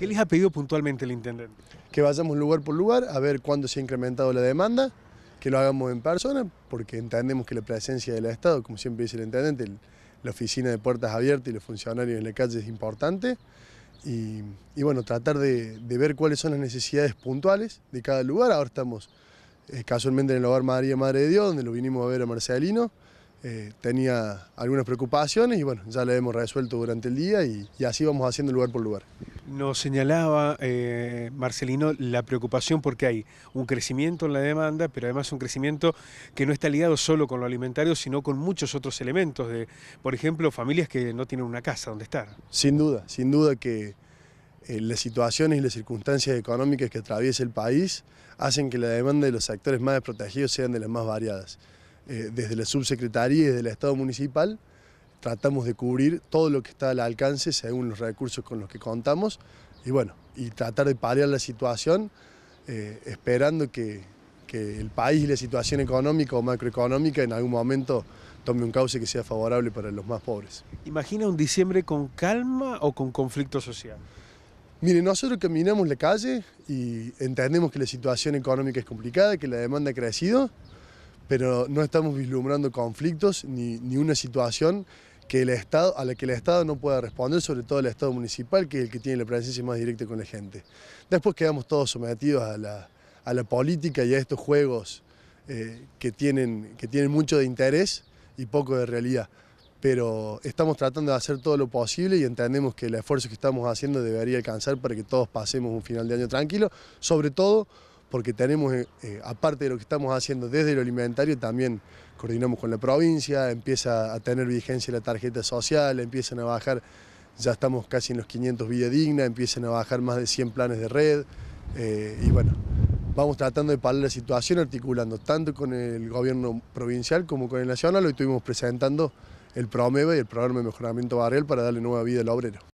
¿Qué les ha pedido puntualmente el intendente? Que vayamos lugar por lugar a ver cuándo se ha incrementado la demanda, que lo hagamos en persona, porque entendemos que la presencia del Estado, como siempre dice el intendente, la oficina de puertas abiertas y los funcionarios en la calle es importante. Y, bueno, tratar de, ver cuáles son las necesidades puntuales de cada lugar. Ahora estamos eh, casualmente en el hogar María Madre de Dios, donde lo vinimos a ver a Marcelino. Eh, tenía algunas preocupaciones y bueno, ya lo hemos resuelto durante el día y así vamos haciendo lugar por lugar. Nos señalaba eh, Marcelino la preocupación porque hay un crecimiento en la demanda, pero además un crecimiento que no está ligado solo con lo alimentario, sino con muchos otros elementos, de, por ejemplo, familias que no tienen una casa donde estar. Sin duda, sin duda que eh, las situaciones y las circunstancias económicas que atraviesa el país hacen que la demanda de los sectores más desprotegidos sean de las más variadas, eh, desde la subsecretaría y desde el Estado municipal tratamos de cubrir todo lo que está al alcance según los recursos con los que contamos y bueno, y tratar de paliar la situación eh, esperando que, que, el país y la situación económica o macroeconómica en algún momento tome un cauce que sea favorable para los más pobres. ¿Imagina un diciembre con calma o con conflicto social? Mire, nosotros caminamos la calle y entendemos que la situación económica es complicada, que la demanda ha crecido, pero no estamos vislumbrando conflictos ni, ni una situación que el Estado, a la que el Estado no pueda responder, sobre todo el Estado municipal, que es el que tiene la presencia más directa con la gente. Después quedamos todos sometidos a la, a la política y a estos juegos eh, que, tienen, que tienen mucho de interés y poco de realidad. Pero estamos tratando de hacer todo lo posible y entendemos que el esfuerzo que estamos haciendo debería alcanzar para que todos pasemos un final de año tranquilo, sobre todo porque tenemos, eh, eh, aparte de lo que estamos haciendo desde lo alimentario, también coordinamos con la provincia, empieza a tener vigencia la tarjeta social, empiezan a bajar, ya estamos casi en los 500 Villa Digna, empiezan a bajar más de 100 planes de red, eh, y bueno, vamos tratando de parar la situación articulando tanto con el gobierno provincial como con el nacional, hoy estuvimos presentando el PROMEVA y el Programa de Mejoramiento Barrial para darle nueva vida al obrero.